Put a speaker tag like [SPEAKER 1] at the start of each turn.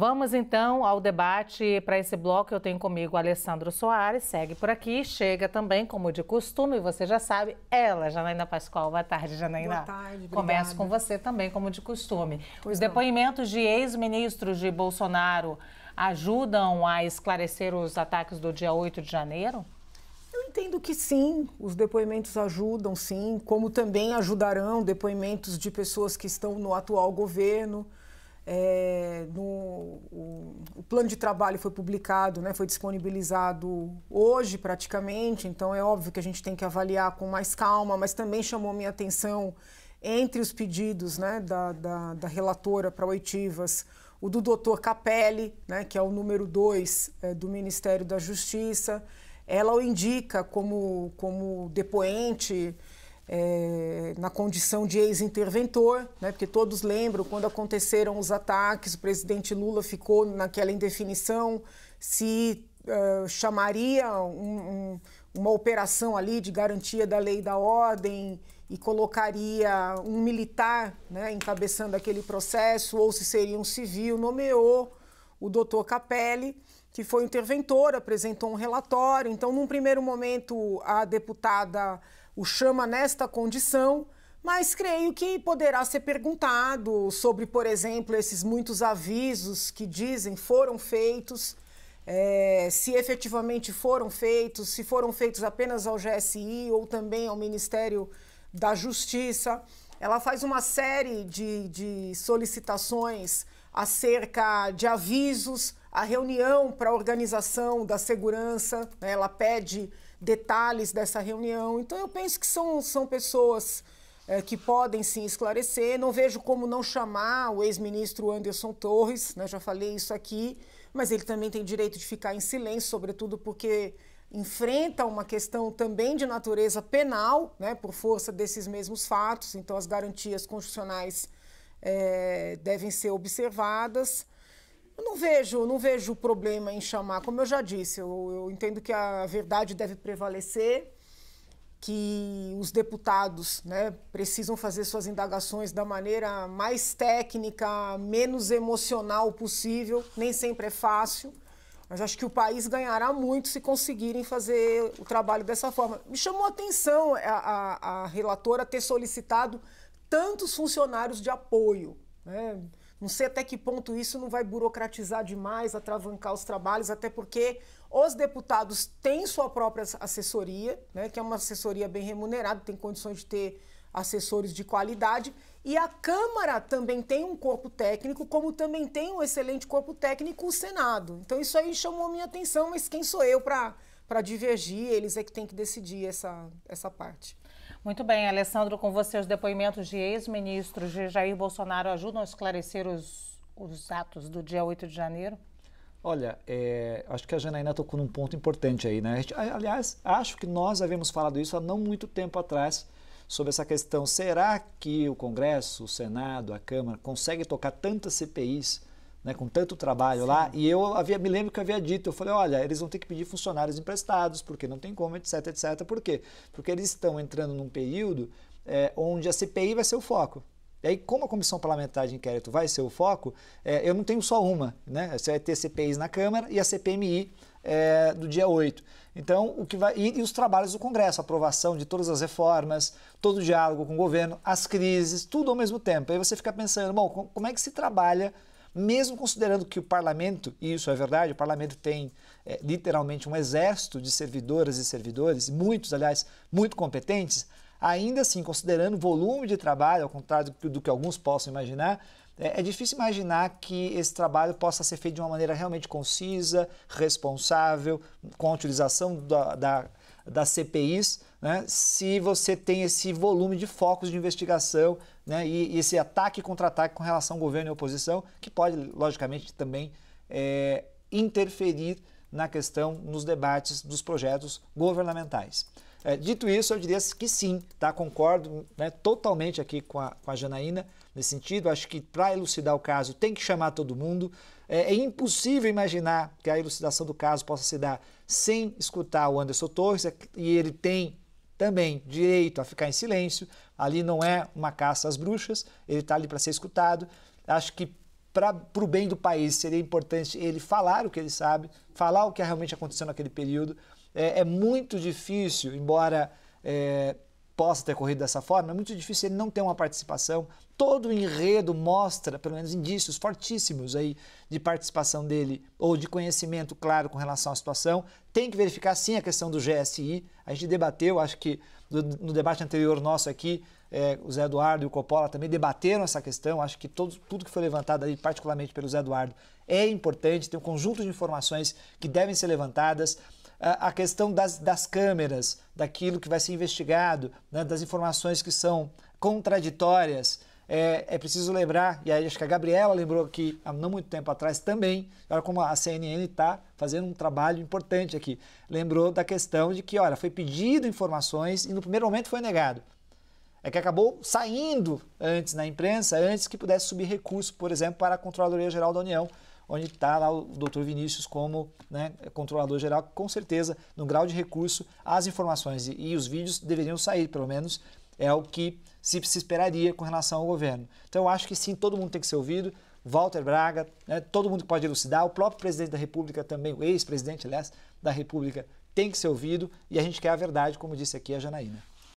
[SPEAKER 1] Vamos então ao debate para esse bloco. Eu tenho comigo Alessandro Soares, segue por aqui, chega também, como de costume, você já sabe, ela, Janaína Pascoal. Boa tarde, Janaína. Boa tarde, Começo obrigada. com você também, como de costume. Pois Os depoimentos de ex-ministros de Bolsonaro ajudam a esclarecer os ataques do dia 8 de janeiro? Eu entendo que sim, os depoimentos ajudam, sim, como também ajudarão depoimentos de pessoas que estão no atual governo, é, no, o, o, plano de trabalho foi publicado, né, foi disponibilizado hoje praticamente, então é óbvio que a gente tem que avaliar com mais calma, mas também chamou minha atenção entre os pedidos né, da, da, da relatora para oitivas o do doutor Capelli, né, que é o número 2 é, do Ministério da Justiça. Ela o indica como, como depoente é, na condição de ex-interventor, né, porque todos lembram quando aconteceram os ataques, o presidente Lula ficou naquela indefinição se uh, chamaria um, um, uma operação ali de garantia da lei e da ordem e colocaria um militar né, encabeçando aquele processo ou se seria um civil, nomeou o doutor Capelli que foi interventor, apresentou um relatório. Então, num primeiro momento, a deputada o chama nesta condição, mas creio que poderá ser perguntado sobre, por exemplo, esses muitos avisos que dizem foram feitos, é, se efetivamente foram feitos, se foram feitos apenas ao GSI ou também ao Ministério da Justiça. Ela faz uma série de, de solicitações acerca de avisos a reunião para a organização da segurança, né, ela pede detalhes dessa reunião. Então, eu penso que são, são pessoas é, que podem sim esclarecer. Não vejo como não chamar o ex-ministro Anderson Torres, né, já falei isso aqui, mas ele também tem direito de ficar em silêncio, sobretudo porque enfrenta uma questão também de natureza penal, né, por força desses mesmos fatos. Então, as garantias constitucionais é, devem ser observadas. Eu não vejo, não vejo problema em chamar, como eu já disse, eu, eu entendo que a verdade deve prevalecer, que os deputados né, precisam fazer suas indagações da maneira mais técnica, menos emocional possível, nem sempre é fácil. Mas acho que o país ganhará muito se conseguirem fazer o trabalho dessa forma. Me chamou a atenção a, a, a relatora ter solicitado tantos funcionários de apoio. Né? Não sei até que ponto isso não vai burocratizar demais, atravancar os trabalhos, até porque os deputados têm sua própria assessoria, né, que é uma assessoria bem remunerada, tem condições de ter assessores de qualidade, e a Câmara também tem um corpo técnico, como também tem um excelente corpo técnico o Senado. Então isso aí chamou minha atenção, mas quem sou eu para divergir? Eles é que têm que decidir essa, essa parte. Muito bem, Alessandro, com você os depoimentos de ex-ministros de Jair Bolsonaro ajudam a esclarecer os, os atos do dia 8 de janeiro?
[SPEAKER 2] Olha, é, acho que a Janaína tocou num ponto importante aí, né? aliás, acho que nós havíamos falado isso há não muito tempo atrás sobre essa questão: será que o Congresso, o Senado, a Câmara consegue tocar tantas CPIs né, com tanto trabalho Sim. lá, e eu havia, me lembro que eu havia dito, eu falei, olha, eles vão ter que pedir funcionários emprestados, porque não tem como, etc, etc. Por quê? Porque eles estão entrando num período é, onde a CPI vai ser o foco. E aí, como a Comissão Parlamentar de Inquérito vai ser o foco, é, eu não tenho só uma, né? Você vai ter CPIs na Câmara e a CPMI é, eh, do dia 8. Então, o que vai. E, e, os trabalhos do Congresso, a aprovação de todas as reformas, todo o diálogo com o governo, as crises, tudo ao mesmo tempo. Aí você fica pensando, bom, como é que se trabalha mesmo considerando que o parlamento, e isso é verdade, o parlamento tem é, literalmente um exército de servidoras e servidores, muitos, aliás, muito competentes, ainda assim, considerando o volume de trabalho, ao contrário do, do que alguns possam imaginar, é, é, difícil imaginar que esse trabalho possa ser feito de uma maneira realmente concisa, responsável, com a utilização da, da das CPIs, né, se você tem esse volume de focos de investigação né, e, e esse ataque contra ataque com relação ao governo e oposição, que pode, logicamente, também é, interferir na questão nos debates dos projetos governamentais. É, dito isso, eu diria que sim, tá? concordo né, totalmente aqui com a, com a Janaína nesse sentido. Acho que para elucidar o caso tem que chamar todo mundo. É, é impossível imaginar que a elucidação do caso possa se dar sem escutar o Anderson Torres, é e ele tem também direito a ficar em silêncio. Ali não é uma caça às bruxas, ele está ali para ser escutado. Acho que para o bem do país seria importante ele falar o que ele sabe, falar o que realmente aconteceu naquele período. É, é muito difícil, embora é, possa ter corrido dessa forma, é muito difícil ele não ter uma participação. Todo o enredo mostra, pelo menos, indícios fortíssimos aí de participação dele ou de conhecimento claro com relação à situação. Tem que verificar, sim, a questão do GSI. A gente debateu, acho que no debate anterior nosso aqui, é, o Zé Eduardo e o Coppola também debateram essa questão. Acho que todo, tudo que foi levantado ali, particularmente pelo Zé Eduardo, é importante. Tem um conjunto de informações que devem ser levantadas a questão das, das câmeras, daquilo que vai ser investigado, né, das informações que são contraditórias. É, é, preciso lembrar, e aí acho que a Gabriela lembrou aqui há não muito tempo atrás também, olha como a CNN está fazendo um trabalho importante aqui, lembrou da questão de que, olha, foi pedido informações e no primeiro momento foi negado. É que acabou saindo antes na imprensa, antes que pudesse subir recurso, por exemplo, para a Controladoria Geral da União, onde está lá o Dr. Vinícius como né, controlador geral, com certeza, no grau de recurso, as informações e, e os vídeos deveriam sair, pelo menos é o que se, se, esperaria com relação ao governo. Então eu acho que sim, todo mundo tem que ser ouvido, Walter Braga, né, todo mundo pode elucidar, o próprio presidente da República também, o ex-presidente, aliás, da República, tem que ser ouvido e a gente quer a verdade, como disse aqui a Janaína.